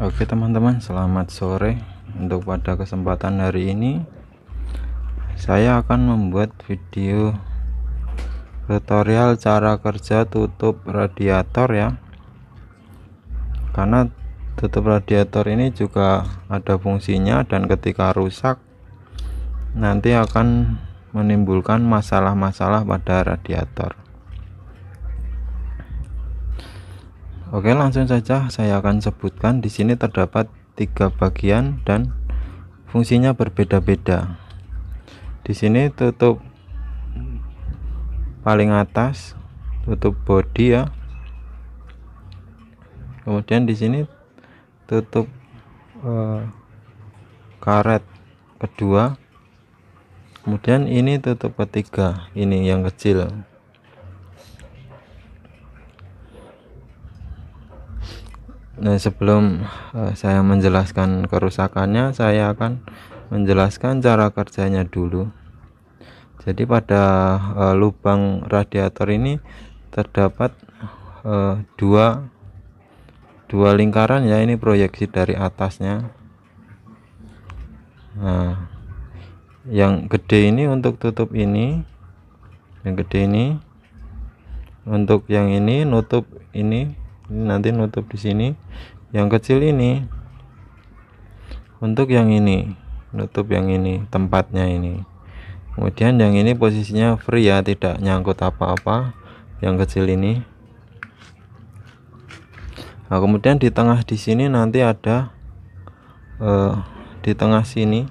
Oke teman-teman selamat sore untuk pada kesempatan hari ini saya akan membuat video tutorial cara kerja tutup radiator ya karena tutup radiator ini juga ada fungsinya dan ketika rusak nanti akan menimbulkan masalah-masalah pada radiator Oke, langsung saja saya akan sebutkan di sini terdapat tiga bagian dan fungsinya berbeda-beda. Di sini tutup paling atas, tutup body ya. Kemudian di sini tutup eh, karet kedua. Kemudian ini tutup ketiga, ini yang kecil. Nah, sebelum uh, saya menjelaskan kerusakannya, saya akan menjelaskan cara kerjanya dulu. Jadi pada uh, lubang radiator ini terdapat uh, dua dua lingkaran ya, ini proyeksi dari atasnya. Nah, yang gede ini untuk tutup ini. Yang gede ini untuk yang ini nutup ini ini nanti nutup di sini yang kecil ini untuk yang ini nutup yang ini tempatnya ini kemudian yang ini posisinya free ya tidak nyangkut apa-apa yang kecil ini nah kemudian di tengah di sini nanti ada eh, di tengah sini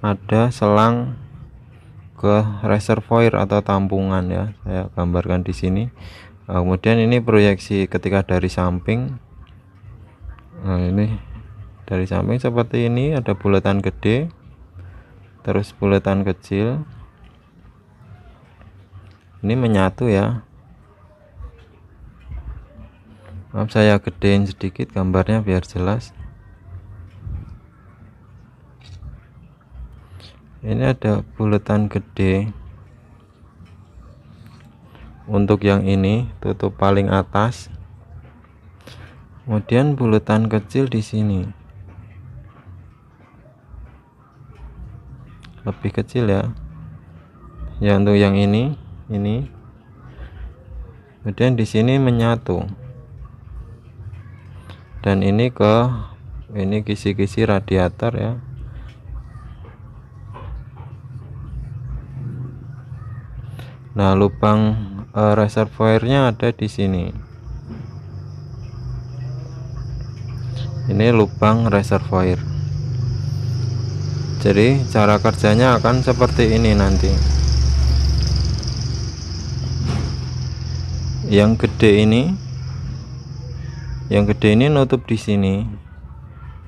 ada selang ke reservoir atau tampungan ya saya gambarkan di sini nah, kemudian ini proyeksi ketika dari samping nah ini dari samping seperti ini ada bulatan gede terus bulatan kecil ini menyatu ya maaf saya gedein sedikit gambarnya biar jelas ini ada bulatan gede untuk yang ini tutup paling atas kemudian bulutan kecil di sini lebih kecil ya ya untuk yang ini ini kemudian di sini menyatu dan ini ke ini kisi-kisi radiator ya nah lubang uh, reservoirnya ada di sini ini lubang reservoir jadi cara kerjanya akan seperti ini nanti yang gede ini yang gede ini nutup di sini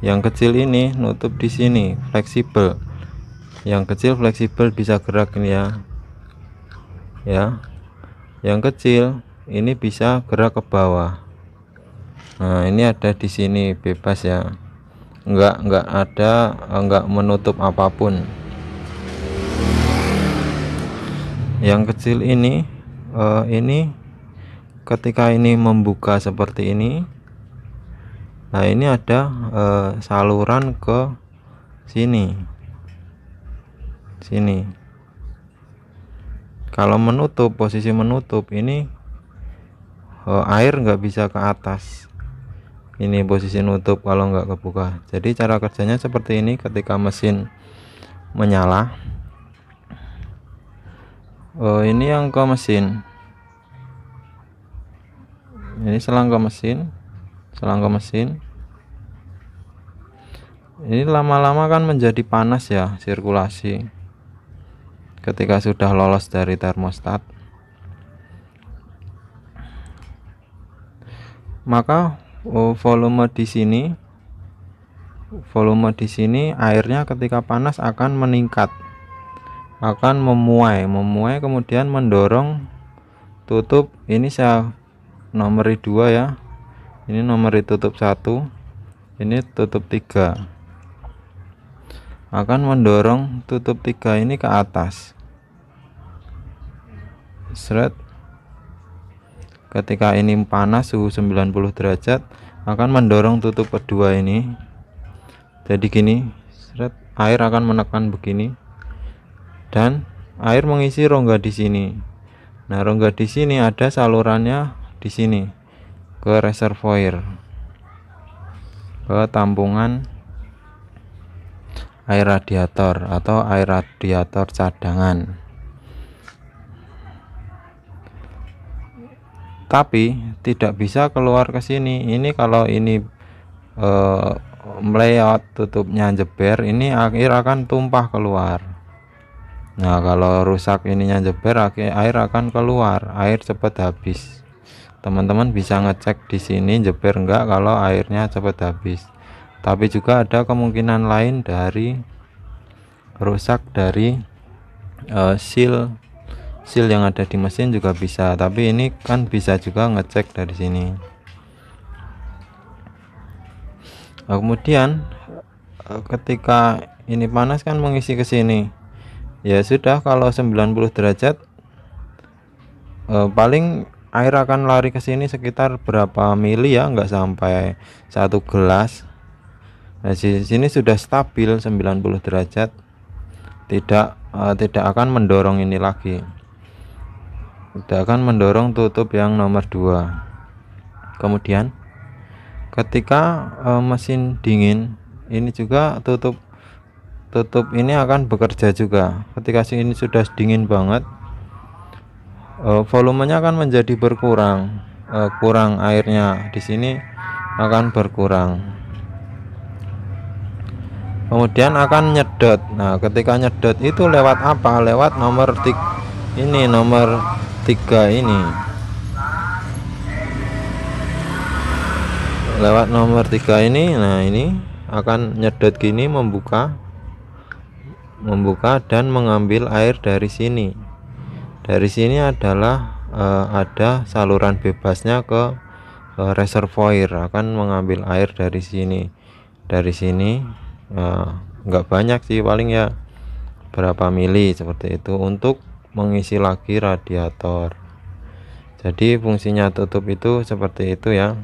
yang kecil ini nutup di sini fleksibel yang kecil fleksibel bisa gerak ya ya yang kecil ini bisa gerak ke bawah nah ini ada di sini bebas ya enggak enggak ada enggak menutup apapun yang kecil ini eh, ini ketika ini membuka seperti ini nah ini ada eh, saluran ke sini sini kalau menutup posisi menutup ini eh, air nggak bisa ke atas ini posisi nutup kalau nggak kebuka jadi cara kerjanya seperti ini ketika mesin menyala oh, ini yang ke mesin ini selang ke mesin selang ke mesin ini lama-lama kan menjadi panas ya sirkulasi ketika sudah lolos dari termostat maka oh, volume di sini volume di sini airnya ketika panas akan meningkat akan memuai memuai kemudian mendorong tutup ini saya nomor dua ya ini nomor tutup satu ini tutup tiga akan mendorong tutup tiga ini ke atas seret ketika ini panas suhu 90 derajat akan mendorong tutup kedua ini jadi gini seret air akan menekan begini dan air mengisi rongga di sini nah rongga di sini ada salurannya di sini ke reservoir ke tampungan air radiator atau air radiator cadangan tapi tidak bisa keluar ke sini ini kalau ini e, eh, melewat tutupnya jeber ini air akan tumpah keluar nah kalau rusak ininya jeber air akan keluar air cepat habis teman-teman bisa ngecek di sini jeber enggak kalau airnya cepat habis tapi juga ada kemungkinan lain dari rusak dari uh, seal seal yang ada di mesin juga bisa tapi ini kan bisa juga ngecek dari sini nah, kemudian eh, ketika ini panas kan mengisi ke sini ya sudah kalau 90 derajat eh, paling air akan lari ke sini sekitar berapa mili ya enggak sampai satu gelas nah di sini sudah stabil 90 derajat tidak eh, tidak akan mendorong ini lagi akan mendorong tutup yang nomor 2 kemudian ketika e, mesin dingin ini juga tutup tutup ini akan bekerja juga ketika ini sudah dingin banget e, volumenya akan menjadi berkurang e, kurang airnya di sini akan berkurang kemudian akan nyedot nah ketika nyedot itu lewat apa lewat nomor tik ini nomor tiga ini lewat nomor tiga ini nah ini akan nyedot gini membuka membuka dan mengambil air dari sini dari sini adalah eh, ada saluran bebasnya ke eh, reservoir akan mengambil air dari sini dari sini eh, nggak banyak sih paling ya berapa mili seperti itu untuk mengisi lagi radiator jadi fungsinya tutup itu seperti itu ya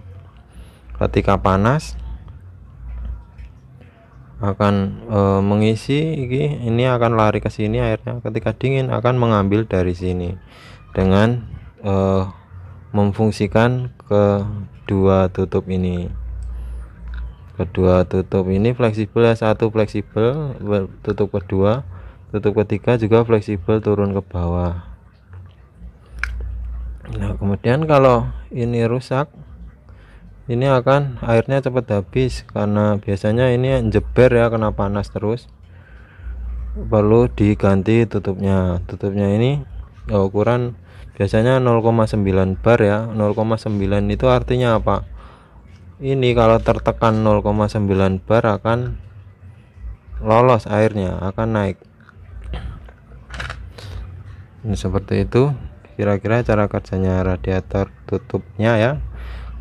ketika panas akan e, mengisi ini, ini akan lari ke sini airnya ketika dingin akan mengambil dari sini dengan e, memfungsikan kedua tutup ini kedua tutup ini fleksibel ya satu fleksibel tutup kedua tutup ketiga juga fleksibel turun ke bawah nah kemudian kalau ini rusak ini akan airnya cepat habis karena biasanya ini jeber ya kena panas terus perlu diganti tutupnya tutupnya ini ya, ukuran biasanya 0,9 bar ya 0,9 itu artinya apa ini kalau tertekan 0,9 bar akan lolos airnya akan naik ini hmm, seperti itu kira-kira cara kerjanya radiator tutupnya ya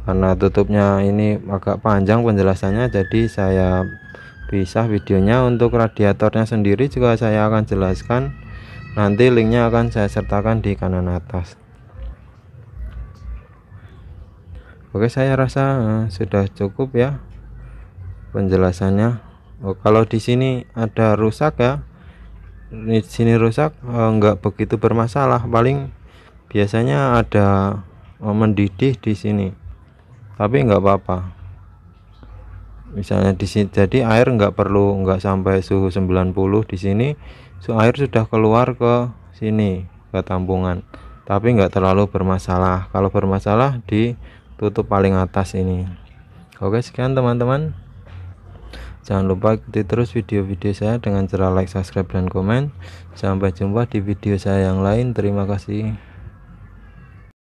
karena tutupnya ini agak panjang penjelasannya jadi saya bisa videonya untuk radiatornya sendiri juga saya akan jelaskan nanti linknya akan saya sertakan di kanan atas Oke saya rasa eh, sudah cukup ya penjelasannya oh, kalau di sini ada rusak ya di sini rusak enggak eh, begitu bermasalah paling biasanya ada mendidih di sini tapi enggak apa-apa misalnya di sini jadi air enggak perlu enggak sampai suhu 90 di sini so air sudah keluar ke sini ke tampungan tapi enggak terlalu bermasalah kalau bermasalah ditutup paling atas ini oke sekian teman-teman Jangan lupa ikuti terus video-video saya dengan cara like, subscribe, dan komen. Sampai jumpa di video saya yang lain. Terima kasih.